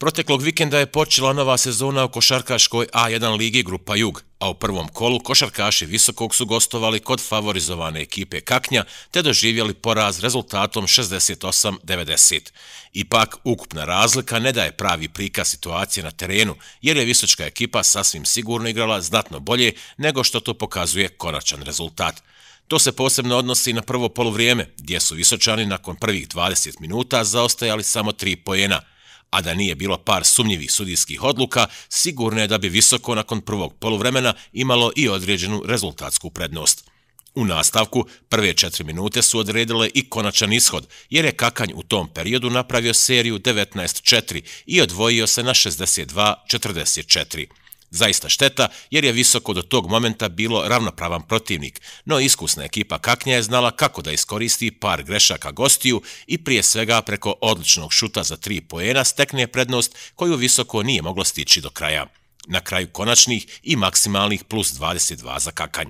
Proteklog vikenda je počela nova sezona u košarkaškoj A1 ligi Grupa Jug, a u prvom kolu košarkaši Visokog su gostovali kod favorizovane ekipe Kaknja te doživjeli poraz rezultatom 68-90. Ipak, ukupna razlika ne daje pravi prikaz situacije na terenu, jer je Visočka ekipa sasvim sigurno igrala znatno bolje nego što to pokazuje konačan rezultat. To se posebno odnosi na prvo polovrijeme, gdje su Visočani nakon prvih 20 minuta zaostajali samo 3 pojena – A da nije bilo par sumnjivih sudijskih odluka, sigurno je da bi Visoko nakon prvog poluvremena imalo i određenu rezultatsku prednost. U nastavku, prve četiri minute su odredile i konačan ishod, jer je Kakanj u tom periodu napravio seriju 19-4 i odvojio se na 62-44. Zaista šteta jer je visoko do tog momenta bilo ravnopravan protivnik, no iskusna ekipa Kaknja je znala kako da iskoristi par grešaka gostiju i prije svega preko odličnog šuta za tri poena stekne prednost koju visoko nije moglo stići do kraja. Na kraju konačnih i maksimalnih plus 22 za Kakanj.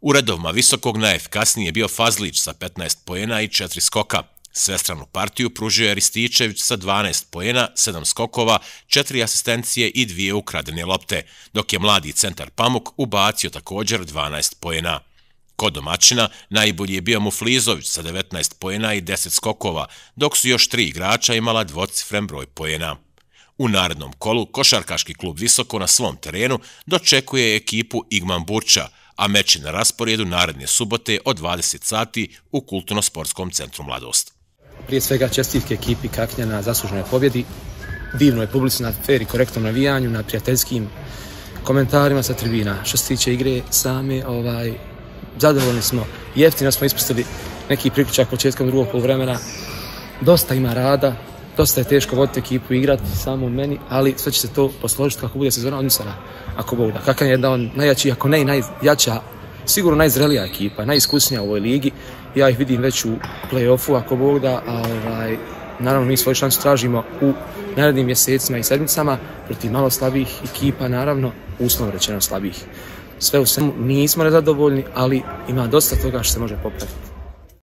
U redovima visokog najefikasniji je bio Fazlić sa 15 poena i 4 skoka. Svestranu partiju pružio je Rističević sa 12 pojena, 7 skokova, 4 asistencije i dvije ukradene lopte, dok je mladi centar Pamuk ubacio također 12 pojena. Kod domaćina najbolji je bio Muflizović sa 19 pojena i 10 skokova, dok su još tri igrača imala dvocifren broj pojena. U narednom kolu košarkaški klub Visoko na svom terenu dočekuje ekipu Igman Burča, a je na rasporedu naredne subote o 20 sati u Kulturno-sportskom centru Mladost prije svega čestitke ekipi Kaknja na zasluženoj pobjedi, divnoj publici na fair i korektnom navijanju, na prijateljskim komentarima sa tribina. Što se tiče igre, same, ovaj, zadovoljni smo, jeftino smo ispustili neki priključak početkom drugog polovremena. Dosta ima rada, dosta je teško voditi ekipu i igrati samo meni, ali sve će se to posložiti kako bude sezona odnosana, ako bude, da. Kakan je jedna od najjačih, ako ne i najjača sigurno najzrelija ekipa, najiskusnija u ovoj ligi. Ja ih vidim već u play-offu, ako Bog da, ovaj, naravno mi svoj šans tražimo u narednim mjesecima i sedmicama protiv malo slabih ekipa, naravno, uslovno rečeno slabih. Sve u svemu nismo nezadovoljni, ali ima dosta toga što se može popraviti.